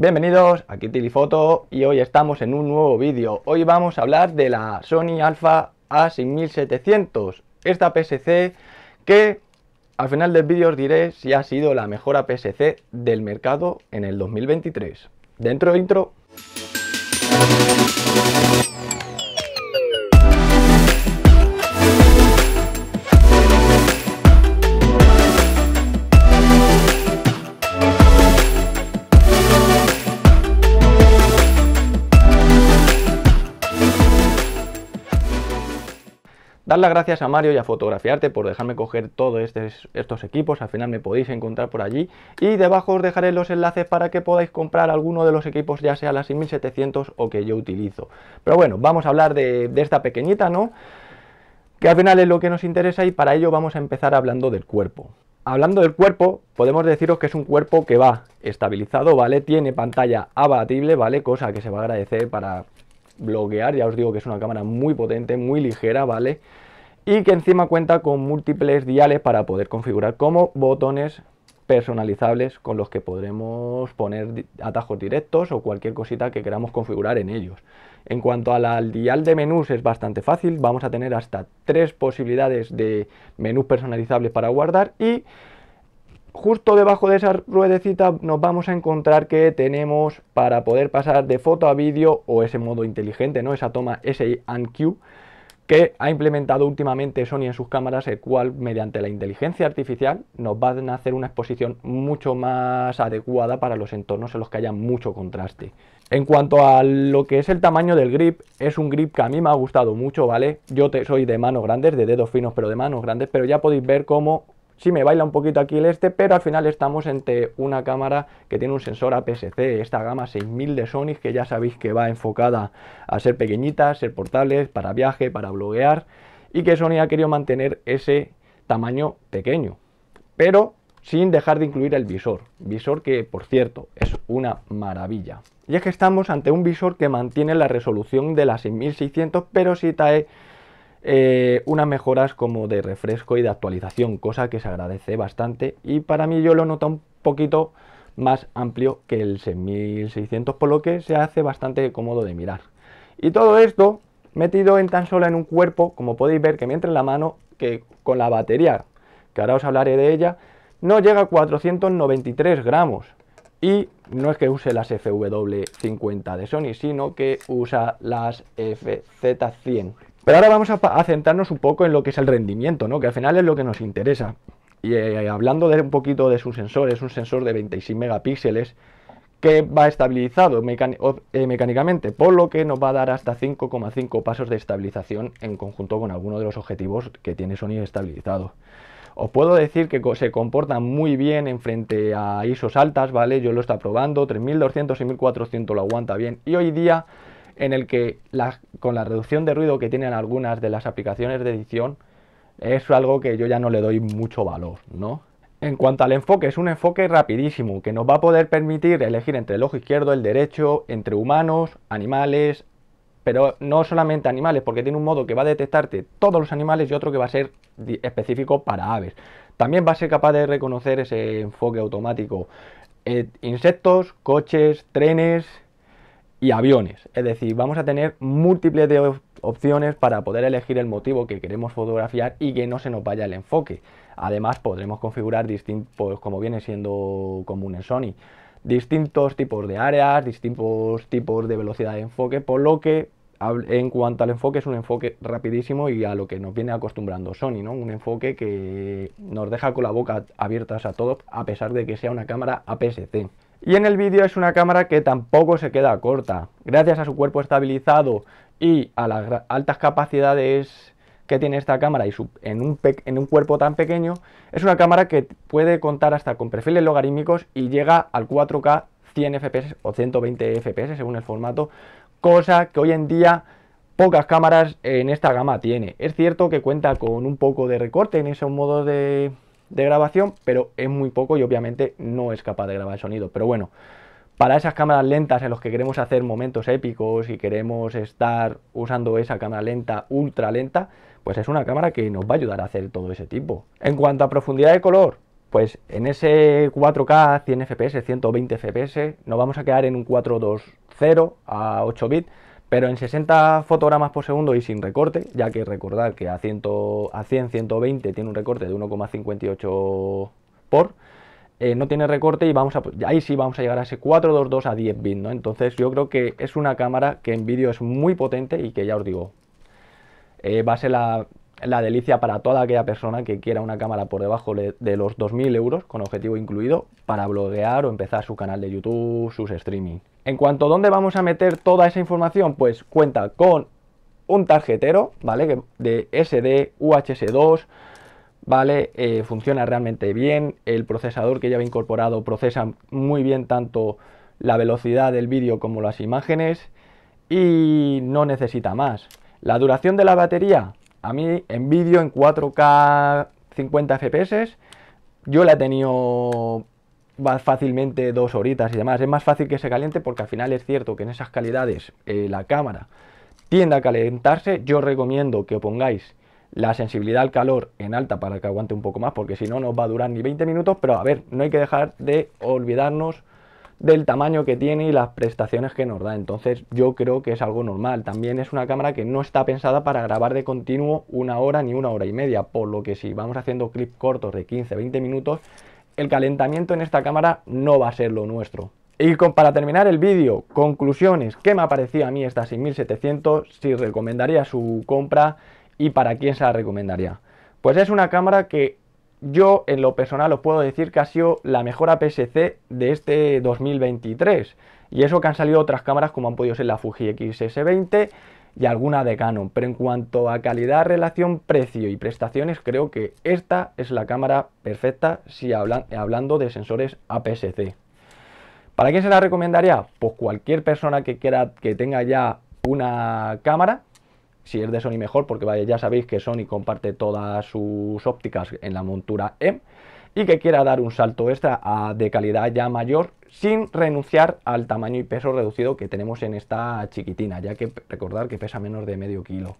Bienvenidos, aquí Tilifoto y hoy estamos en un nuevo vídeo. Hoy vamos a hablar de la Sony Alpha A6700, esta PSC que al final del vídeo os diré si ha sido la mejor psc del mercado en el 2023. Dentro intro. Dar las gracias a Mario y a Fotografiarte por dejarme coger todos este, estos, equipos, al final me podéis encontrar por allí y debajo os dejaré los enlaces para que podáis comprar alguno de los equipos ya sea la 1700 o que yo utilizo. Pero bueno, vamos a hablar de, de esta pequeñita, ¿no? Que al final es lo que nos interesa y para ello vamos a empezar hablando del cuerpo. Hablando del cuerpo, podemos deciros que es un cuerpo que va estabilizado, ¿vale? Tiene pantalla abatible, ¿vale? Cosa que se va a agradecer para bloquear, ya os digo que es una cámara muy potente, muy ligera, ¿vale? Y que encima cuenta con múltiples diales para poder configurar como botones personalizables con los que podremos poner atajos directos o cualquier cosita que queramos configurar en ellos. En cuanto al dial de menús es bastante fácil, vamos a tener hasta tres posibilidades de menús personalizables para guardar y justo debajo de esa ruedecita nos vamos a encontrar que tenemos para poder pasar de foto a vídeo o ese modo inteligente, ¿no? Esa toma S&Q que ha implementado últimamente Sony en sus cámaras, el cual mediante la inteligencia artificial nos va a hacer una exposición mucho más adecuada para los entornos en los que haya mucho contraste. En cuanto a lo que es el tamaño del grip, es un grip que a mí me ha gustado mucho, ¿vale? Yo soy de manos grandes, de dedos finos, pero de manos grandes, pero ya podéis ver cómo sí me baila un poquito aquí el este, pero al final estamos ante una cámara que tiene un sensor APS-C, esta gama 6000 de Sony que ya sabéis que va enfocada a ser pequeñita, ser portables, para viaje, para bloguear y que Sony ha querido mantener ese tamaño pequeño, pero sin dejar de incluir el visor, visor que por cierto es una maravilla. Y es que estamos ante un visor que mantiene la resolución de la 6600 pero si trae eh, unas mejoras como de refresco y de actualización, cosa que se agradece bastante y para mí yo lo noto un poquito más amplio que el 6600, por lo que se hace bastante cómodo de mirar. Y todo esto metido en tan solo en un cuerpo, como podéis ver que me entra en la mano, que con la batería, que ahora os hablaré de ella, no llega a 493 gramos. Y no es que use las FW50 de Sony, sino que usa las FZ100. Pero ahora vamos a, centrarnos un poco en lo que es el rendimiento, ¿no? que al final es lo que nos interesa. Y eh, hablando de un poquito de su sensor, es un sensor de 26 megapíxeles que va estabilizado eh, mecánicamente, por lo que nos va a dar hasta 5,5 pasos de estabilización en conjunto con alguno de los objetivos que tiene sonido estabilizado. Os puedo decir que se comporta muy bien en frente a ISOs altas, ¿vale? Yo lo está probando, 3200, 1400 lo aguanta bien y hoy día en el que con la reducción de ruido que tienen algunas de las aplicaciones de edición, es algo que yo ya no le doy mucho valor, ¿no? En cuanto al enfoque, es un enfoque rapidísimo que nos va a poder permitir elegir entre el ojo izquierdo, el derecho, entre humanos, animales, pero no solamente animales, porque tiene un modo que va a detectarte todos los animales y otro que va a ser específico para aves. También va a ser capaz de reconocer ese enfoque automático. Eh, insectos, coches, trenes, y aviones. Es decir, vamos a tener múltiples opciones para poder elegir el motivo que queremos fotografiar y que no se nos vaya el enfoque. Además, podremos configurar distintos, pues, como viene siendo común en Sony, distintos tipos de áreas, distintos tipos de velocidad de enfoque, por lo que en cuanto al enfoque es un enfoque rapidísimo y a lo que nos viene acostumbrando Sony, ¿no? Un enfoque que nos deja con la boca abiertas a todos a pesar de que sea una cámara APS-C. Y en el vídeo es una cámara que tampoco se queda corta. Gracias a su cuerpo estabilizado y a las altas capacidades que tiene esta cámara y en, un en un cuerpo tan pequeño, es una cámara que puede contar hasta con perfiles logarítmicos y llega al 4K 100 FPS o 120 FPS según el formato, cosa que hoy en día pocas cámaras en esta gama tiene. Es cierto que cuenta con un poco de recorte en ese modo de de grabación, pero es muy poco y obviamente no es capaz de grabar sonido. Pero bueno, para esas cámaras lentas en los que queremos hacer momentos épicos y queremos estar usando esa cámara lenta, ultra lenta, pues es una cámara que nos va a ayudar a hacer todo ese tipo. En cuanto a profundidad de color, pues en ese 4K 100 FPS, 120 FPS, nos vamos a quedar en un 420 a 8 bits, pero en 60 fotogramas por segundo y sin recorte, ya que recordar que a 100, a 120 tiene un recorte de 1,58 por, eh, no tiene recorte y vamos ahí sí vamos a llegar a ese 422 a 10 bit, Entonces yo creo que es una cámara que en vídeo es muy potente y que ya os digo, eh, va a ser la, delicia para toda aquella persona que quiera una cámara por debajo de, los 2.000 euros, con objetivo incluido, para bloguear o empezar su canal de YouTube, sus streaming. En cuanto a dónde vamos a meter toda esa información, pues cuenta con un tarjetero, ¿vale? De SD, UHS2, ¿vale? Eh, funciona realmente bien. El procesador que ya había incorporado procesa muy bien tanto la velocidad del vídeo como las imágenes y no necesita más. La duración de la batería, a mí en vídeo en 4K 50 FPS, yo la he tenido va fácilmente dos horitas y demás. Es más fácil que se caliente porque al final es cierto que en esas calidades eh, la cámara tiende a calentarse. Yo recomiendo que pongáis la sensibilidad al calor en alta para que aguante un poco más porque si no nos va a durar ni 20 minutos. Pero a ver, no hay que dejar de olvidarnos del tamaño que tiene y las prestaciones que nos da. Entonces yo creo que es algo normal. También es una cámara que no está pensada para grabar de continuo una hora ni una hora y media. Por lo que si vamos haciendo clips cortos de 15-20 minutos el calentamiento en esta cámara no va a ser lo nuestro. Y para terminar el vídeo, conclusiones, ¿qué me ha parecido a mí esta 6700? Si recomendaría su compra y para quién se la recomendaría. Pues es una cámara que yo en lo personal os puedo decir que ha sido la mejor aps de este 2023. Y eso que han salido otras cámaras como han podido ser la Fuji X S20 y alguna de Canon, pero en cuanto a calidad, relación, precio y prestaciones, creo que esta es la cámara perfecta si hablan, hablando de sensores APS-C. ¿Para quién se la recomendaría? Pues cualquier persona que quiera que tenga ya una cámara, si es de Sony mejor, porque vaya, ya sabéis que Sony comparte todas sus ópticas en la montura M. E y que quiera dar un salto extra de calidad ya mayor sin renunciar al tamaño y peso reducido que tenemos en esta chiquitina, ya que recordar que pesa menos de medio kilo.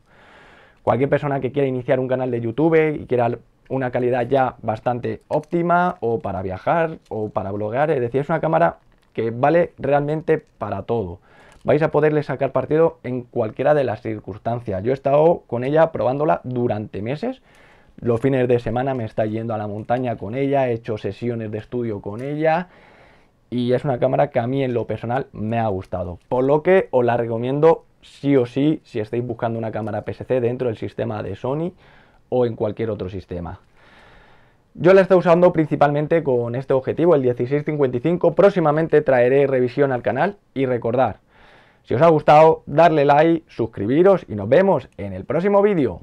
Cualquier persona que quiera iniciar un canal de YouTube y quiera una calidad ya bastante óptima o para viajar o para bloguear, es decir, es una cámara que vale realmente para todo. Vais a poderle sacar partido en cualquiera de las circunstancias. Yo he estado con ella probándola durante meses los fines de semana me está yendo a la montaña con ella, he hecho sesiones de estudio con ella y es una cámara que a mí en lo personal me ha gustado. Por lo que os la recomiendo sí o sí si estáis buscando una cámara PSC dentro del sistema de Sony o en cualquier otro sistema. Yo la estoy usando principalmente con este objetivo, el 1655. Próximamente traeré revisión al canal y recordar, si os ha gustado, darle like, suscribiros y nos vemos en el próximo vídeo.